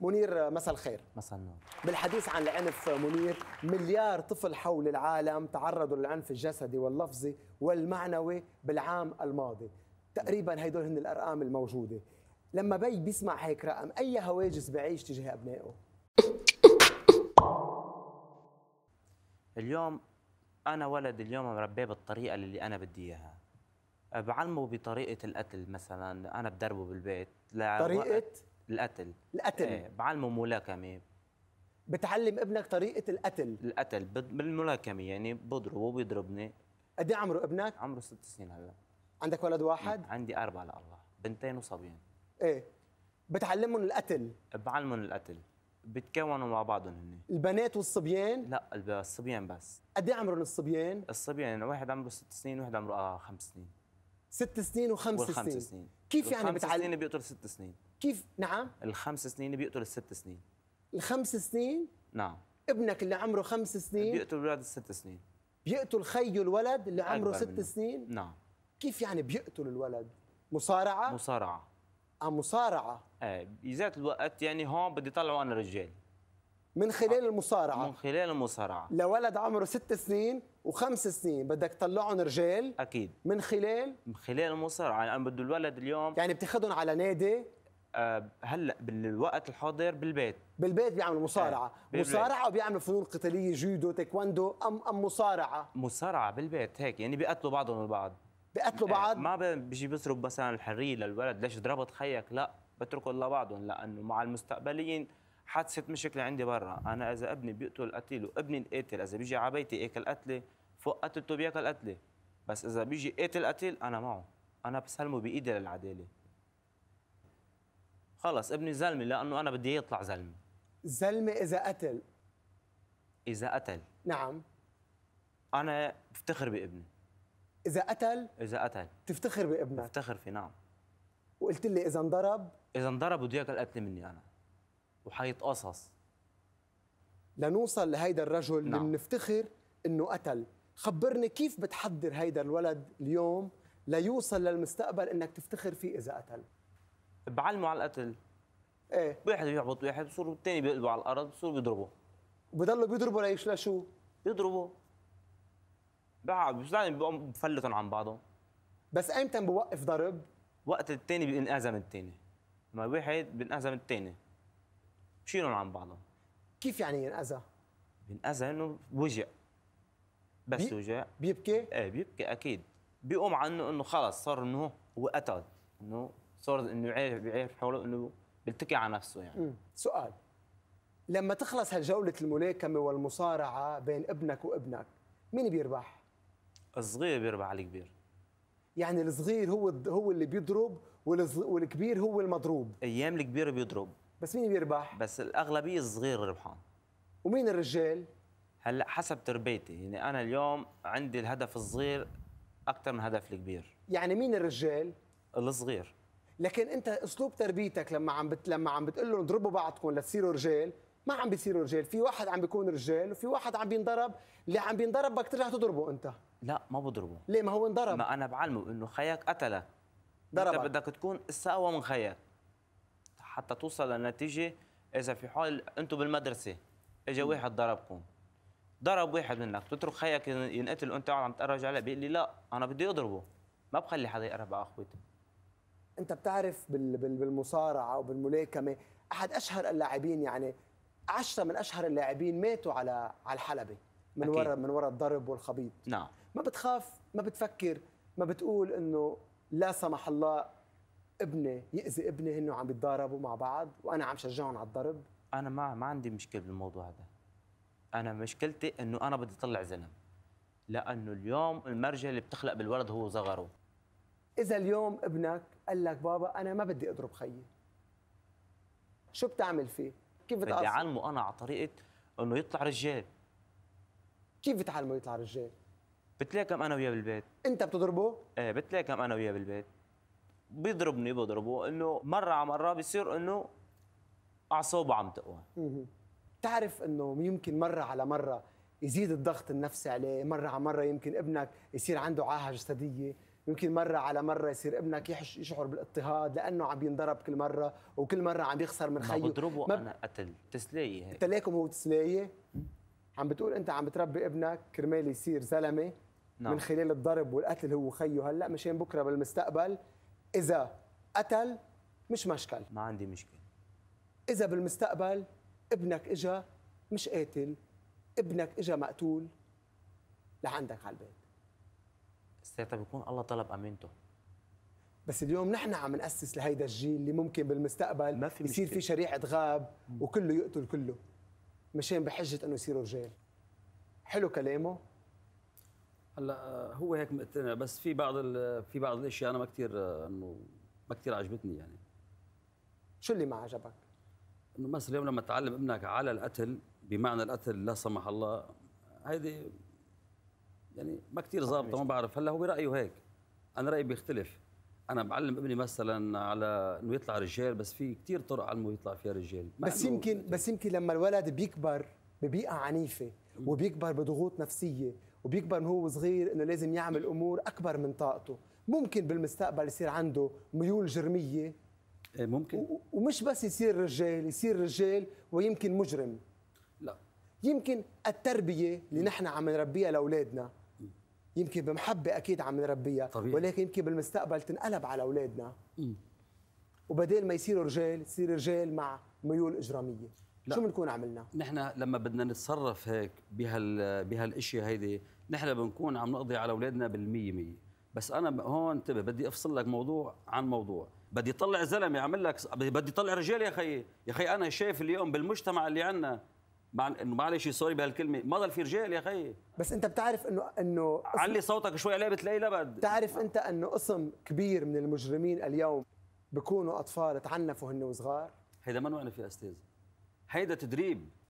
منير مساء الخير مساء النور بالحديث عن العنف منير مليار طفل حول العالم تعرضوا للعنف الجسدي واللفظي والمعنوي بالعام الماضي تقريبا هدول هن الارقام الموجوده لما بي بيسمع هيك رقم اي هواجس بعيش تجاه ابنائه اليوم انا ولد اليوم مربيه بالطريقه اللي انا بدي اياها أه، بعلمه بطريقه القتل مثلا انا بدربه بالبيت طريقه القتل القتل ايه بعلمه ملاكمه بتعلم ابنك طريقه القتل القتل بالملاكمه يعني بضربه وبيضربني قد إيه عمره ابنك؟ عمره ست سنين هلا عندك ولد واحد؟ إيه، عندي أربعة لله بنتين وصبيان ايه بتعلمهم القتل بعلمهم القتل بتكونوا مع بعضهم هن البنات والصبيان؟ لا الصبيان بس قد إيه عمرهم الصبيان؟ الصبيان واحد عمره ست سنين وواحد عمره آه، خمس سنين ست سنين وخمس سنين. سنين كيف يعني بتعلم؟ الخمس سنين بيقتل ست سنين كيف نعم؟ الخمس سنين بيقتل الست سنين الخمس سنين؟ نعم ابنك اللي عمره خمس سنين بيقتل اولاد الست سنين بيقتل خيه الولد اللي عمره ست منه. سنين؟ نعم كيف يعني بيقتل الولد؟ مصارعة؟ مصارعة اه مصارعة ايه بذات الوقت يعني هون بدي طلعوا انا رجال من خلال المصارعه من خلال المصارعه لولد عمره ست سنين وخمس سنين بدك تطلعهم رجال اكيد من خلال من خلال المصارعه يعني بده الولد اليوم يعني بتاخذهم على نادي أه هلا بالوقت الحاضر بالبيت بالبيت بيعملوا مصارعه آه. مصارعه وبيعملوا فنون قتاليه جودو تايكوندو ام ام مصارعه مصارعه بالبيت هيك يعني بيقتلوا بعضهم البعض بيقتلوا بعض إيه، ما بيجي بيصرف مثلا الحريه للولد ليش ضربت خيك لا بتركوا لبعضهم لانه مع المستقبليين حادثه مشكله عندي برا انا اذا ابني بيقتل قتيل وابني القاتل اذا بيجي على بيتي ياكل قتله فوق قتلته بياكل قتله بس اذا بيجي قاتل قتيل انا معه انا بسلمه بايدي للعداله خلص ابني زلمه لانه انا بدي يطلع زلمه زلمه اذا قتل اذا قتل نعم انا بفتخر بابني اذا قتل اذا قتل تفتخر بابنك بفتخر فيه نعم وقلت لي اذا انضرب اذا انضرب بده ياكل قتله مني انا وحيتقصص لنوصل لهيدا الرجل نعم. اللي بنفتخر انه قتل خبرني كيف بتحضر هيدا الولد اليوم ليوصل للمستقبل انك تفتخر فيه اذا قتل بعلمه على القتل ايه واحد بيعبط واحد بصير الثاني بيقلبوا على الارض بصير بيضربه بضلوا بيضربوا ليش لشو؟ بيضربوا بعد مش دايما بفلتهم عن بعضهم بس ايمتى بوقف ضرب؟ وقت الثاني بينأزم الثاني ما واحد بينأزم الثاني شيلهم عن بعضهم كيف يعني ينأذى؟ بينأذى انه وجع بس بي... وجع بيبكي؟ ايه بيبكي اكيد بيقوم عنه انه خلص صار انه هو قتل انه صار انه عارف بيعرف حاله انه بيلتكي على نفسه يعني مم. سؤال لما تخلص هالجولة الملاكمة والمصارعة بين ابنك وابنك مين بيربح؟ الصغير بيربح على الكبير يعني الصغير هو هو اللي بيضرب والكبير هو المضروب ايام الكبير بيضرب بس مين بيربح؟ بس الاغلبيه الصغير ربحان ومين الرجال؟ هلا حسب تربيتي يعني انا اليوم عندي الهدف الصغير اكثر من هدف الكبير يعني مين الرجال؟ الصغير لكن انت اسلوب تربيتك لما عم بت... لما عم بتقول لهم اضربوا بعضكم لتصيروا رجال ما عم بيصيروا رجال في واحد عم بيكون رجال وفي واحد عم بينضرب اللي عم بينضرب بدك ترجع تضربه انت لا ما بضربه ليه ما هو انضرب ما انا بعلمه انه خيك قتلك ضربك انت بدك تكون أساوى من خيك حتى توصل لنتيجة اذا في حال انتم بالمدرسه إجا واحد ضربكم ضرب واحد منك تترك خيك ينقتل وانت عم تقرج عليه بيقول لي لا انا بدي اضربه ما بخلي حدا يقرب على اخوتي انت بتعرف بالمصارعه او بالملاكمه احد اشهر اللاعبين يعني عشرة من اشهر اللاعبين ماتوا على على الحلبه من وراء من وراء الضرب والخبيط نعم ما بتخاف ما بتفكر ما بتقول انه لا سمح الله ابني ياذي ابني هن عم يتضاربوا مع بعض وانا عم شجعهم على الضرب انا ما ما عندي مشكله بالموضوع هذا انا مشكلتي انه انا بدي اطلع زلم لانه اليوم المرجه اللي بتخلق بالولد هو صغره اذا اليوم ابنك قال لك بابا انا ما بدي اضرب خيي شو بتعمل فيه كيف بتعصب بدي اعلمه انا على طريقه انه يطلع رجال كيف بتعلمه يطلع رجال بتلاكم انا وياه بالبيت انت بتضربه ايه بتلاكم انا وياه بالبيت بيضربني بضربه انه مره على مره بيصير انه اعصابه عم تقوى بتعرف انه يمكن مره على مره يزيد الضغط النفسي عليه مره على مره يمكن ابنك يصير عنده عاهه جسديه يمكن مرة على مرة يصير ابنك يحش يشعر بالاضطهاد لأنه عم ينضرب كل مرة وكل مرة عم يخسر من خيه ما بضربه ما ب... أنا قتل تسلية هيك التلاكم هو تسلية عم بتقول أنت عم بتربي ابنك كرمال يصير زلمة نعم. من خلال الضرب والقتل هو خيه هلا مشان بكرة بالمستقبل اذا قتل مش مشكل ما عندي مشكله اذا بالمستقبل ابنك اجا مش قاتل ابنك اجا مقتول لعندك على البيت ساعتها بيكون الله طلب امينته بس اليوم نحن عم ناسس لهيدا الجيل اللي ممكن بالمستقبل ما في يصير في شريعه غاب وكله يقتل كله مشان بحجه انه يصيروا رجال حلو كلامه هلا آه، هو هيك مقتنع بس في بعض في بعض الاشياء انا ما كثير آه، انه ما كثير عجبتني يعني شو اللي ما عجبك؟ انه مثلا اليوم لما تعلم ابنك على القتل بمعنى القتل لا سمح الله هيدي يعني ما كثير ظابطه ما بعرف هلا هو برايه هيك انا رايي بيختلف انا بعلم ابني مثلا على انه يطلع رجال بس في كثير طرق علمه يطلع فيها رجال بس يمكن بس يمكن لما الولد بيكبر ببيئه عنيفه وبيكبر بضغوط نفسيه وبيكبر من هو صغير انه لازم يعمل امور اكبر من طاقته ممكن بالمستقبل يصير عنده ميول جرميه إيه، ممكن ومش بس يصير رجال يصير رجال ويمكن مجرم لا يمكن التربيه اللي نحن عم نربيها لاولادنا يمكن بمحبه اكيد عم نربيها طبيعي. ولكن يمكن بالمستقبل تنقلب على اولادنا وبدال ما يصيروا رجال يصير رجال مع ميول اجراميه لا. شو بنكون عملنا؟ نحن لما بدنا نتصرف هيك بهال بهالاشياء هيدي نحن بنكون عم نقضي على اولادنا بالمية مية بس انا هون انتبه بدي افصل لك موضوع عن موضوع بدي طلع زلمه يعمل لك بدي طلع رجال يا خي يا خي انا شايف اليوم بالمجتمع اللي عندنا مع انه معلش سوري بهالكلمه ما ضل في رجال يا خي بس انت بتعرف انه انه علي صوتك شوي عليه بتلاقي لبد بتعرف انت انه قسم كبير من المجرمين اليوم بكونوا اطفال تعنفوا هن وصغار هيدا ما نوعنا فيه استاذ هيدا تدريب